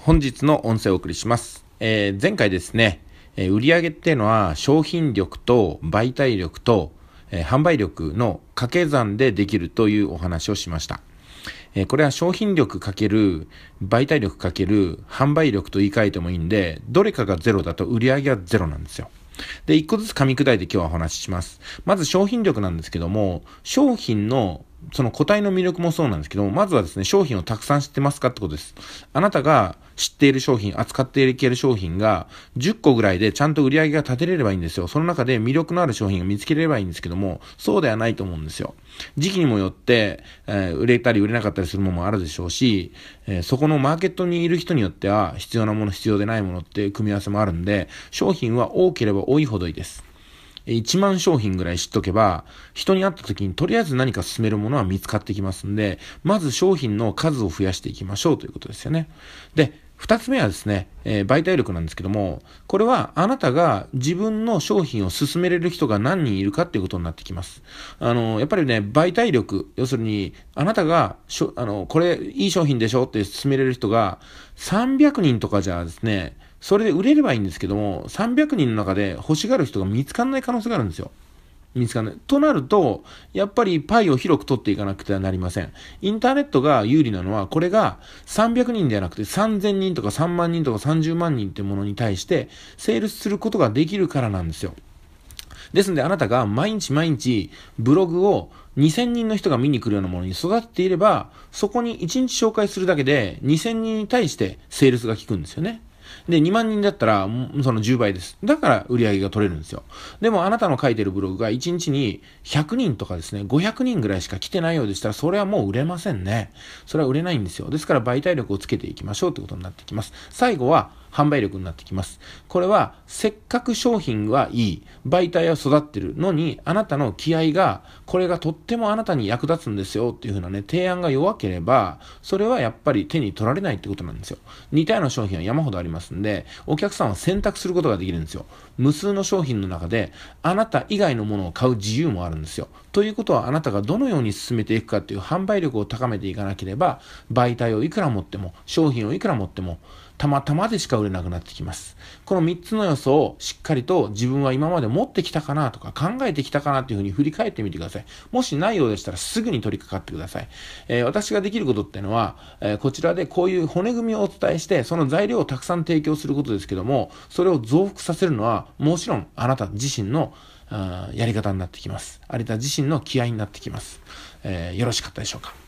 本日の音声をお送りします。えー、前回ですね、えー、売上っていうのは商品力と媒体力と、えー、販売力の掛け算でできるというお話をしました。えこれは商品力かける媒体力かける販売力と言い換えてもいいんで、どれかがゼロだと売上はゼロなんですよ。で、一個ずつ噛み砕いて今日はお話しします。まず商品力なんですけども、商品のその個体の魅力もそうなんですけども、まずはですね、商品をたくさん知ってますかってことです。あなたが知っている商品、扱っていける商品が10個ぐらいでちゃんと売り上げが立てれればいいんですよ。その中で魅力のある商品が見つければいいんですけども、そうではないと思うんですよ。時期にもよって、えー、売れたり売れなかったりするものもあるでしょうし、えー、そこのマーケットにいる人によっては必要なもの必要でないものって組み合わせもあるんで、商品は多ければ多いほどいいです。1万商品ぐらい知っとけば、人に会った時にとりあえず何か進めるものは見つかってきますんで、まず商品の数を増やしていきましょうということですよね。で、二つ目はですね、えー、媒体力なんですけども、これはあなたが自分の商品を進めれる人が何人いるかっていうことになってきます。あの、やっぱりね、媒体力、要するに、あなたがあの、これいい商品でしょって進めれる人が300人とかじゃですね、それで売れればいいんですけども、300人の中で欲しがる人が見つかんない可能性があるんですよ。見つかんない。となると、やっぱりパイを広く取っていかなくてはなりません。インターネットが有利なのは、これが300人ではなくて3000人とか3万人とか30万人ってものに対して、セールスすることができるからなんですよ。ですのであなたが毎日毎日ブログを2000人の人が見に来るようなものに育っていれば、そこに1日紹介するだけで2000人に対してセールスが効くんですよね。で、2万人だったら、その10倍です。だから売り上げが取れるんですよ。でも、あなたの書いてるブログが1日に100人とかですね、500人ぐらいしか来てないようでしたら、それはもう売れませんね。それは売れないんですよ。ですから、媒体力をつけていきましょうってことになってきます。最後は、販売力になってきます。これは、せっかく商品はいい、媒体は育ってるのに、あなたの気合が、これがとってもあなたに役立つんですよっていう風なね、提案が弱ければ、それはやっぱり手に取られないってことなんですよ。似たような商品は山ほどありますんで、お客さんは選択することができるんですよ。無数の商品の中で、あなた以外のものを買う自由もあるんですよ。ということは、あなたがどのように進めていくかっていう販売力を高めていかなければ、媒体をいくら持っても、商品をいくら持っても、たまたまでしか売れなくなってきます。この3つの要素をしっかりと自分は今まで持ってきたかなとか考えてきたかなというふうに振り返ってみてください。もしないようでしたらすぐに取り掛かってください。えー、私ができることっていうのは、えー、こちらでこういう骨組みをお伝えして、その材料をたくさん提供することですけども、それを増幅させるのはもちろんあなた自身のやり方になってきます。あなた自身の気合になってきます。えー、よろしかったでしょうか。